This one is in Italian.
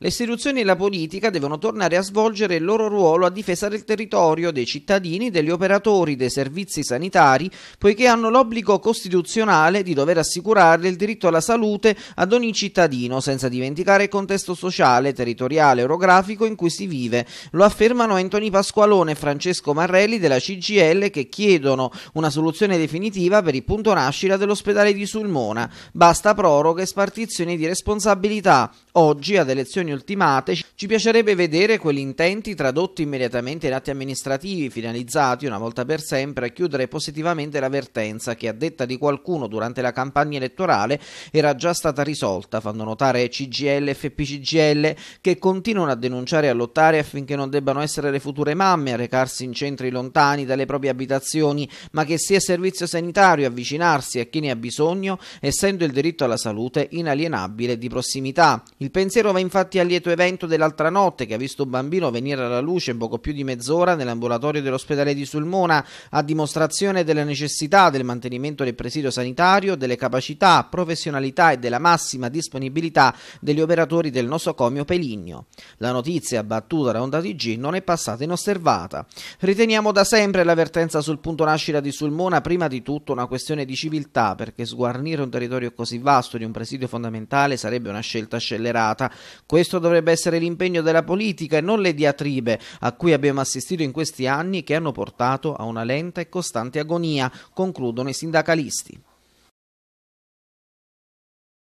Le istituzioni e la politica devono tornare a svolgere il loro ruolo a difesa del territorio, dei cittadini, degli operatori dei servizi sanitari, poiché hanno l'obbligo costituzionale di dover assicurare il diritto alla salute ad ogni cittadino, senza dimenticare il contesto sociale, territoriale, orografico in cui si vive. Lo affermano Antoni Pasqualone e Francesco Marrelli della CGL che chiedono una soluzione definitiva per il punto nascita dell'ospedale di Sulmona. Basta proroghe e spartizioni di responsabilità. Oggi, ad elezioni ultimate ci piacerebbe vedere quegli intenti tradotti immediatamente in atti amministrativi finalizzati una volta per sempre a chiudere positivamente l'avvertenza che a detta di qualcuno durante la campagna elettorale era già stata risolta, fanno notare CGL e FPCGL che continuano a denunciare e a lottare affinché non debbano essere le future mamme a recarsi in centri lontani dalle proprie abitazioni, ma che sia servizio sanitario avvicinarsi a chi ne ha bisogno, essendo il diritto alla salute inalienabile di prossimità. Il pensiero va infatti al lieto evento della l'altra notte che ha visto un bambino venire alla luce in poco più di mezz'ora nell'ambulatorio dell'ospedale di Sulmona a dimostrazione della necessità del mantenimento del presidio sanitario, delle capacità, professionalità e della massima disponibilità degli operatori del nosocomio Peligno. La notizia battuta da Onda TG non è passata inosservata. Riteniamo da sempre l'avvertenza sul punto nascita di Sulmona prima di tutto una questione di civiltà perché sguarnire un territorio così vasto di un presidio fondamentale sarebbe una scelta scellerata. Questo dovrebbe essere l'impegno l'impegno della politica e non le diatribe a cui abbiamo assistito in questi anni che hanno portato a una lenta e costante agonia, concludono i sindacalisti.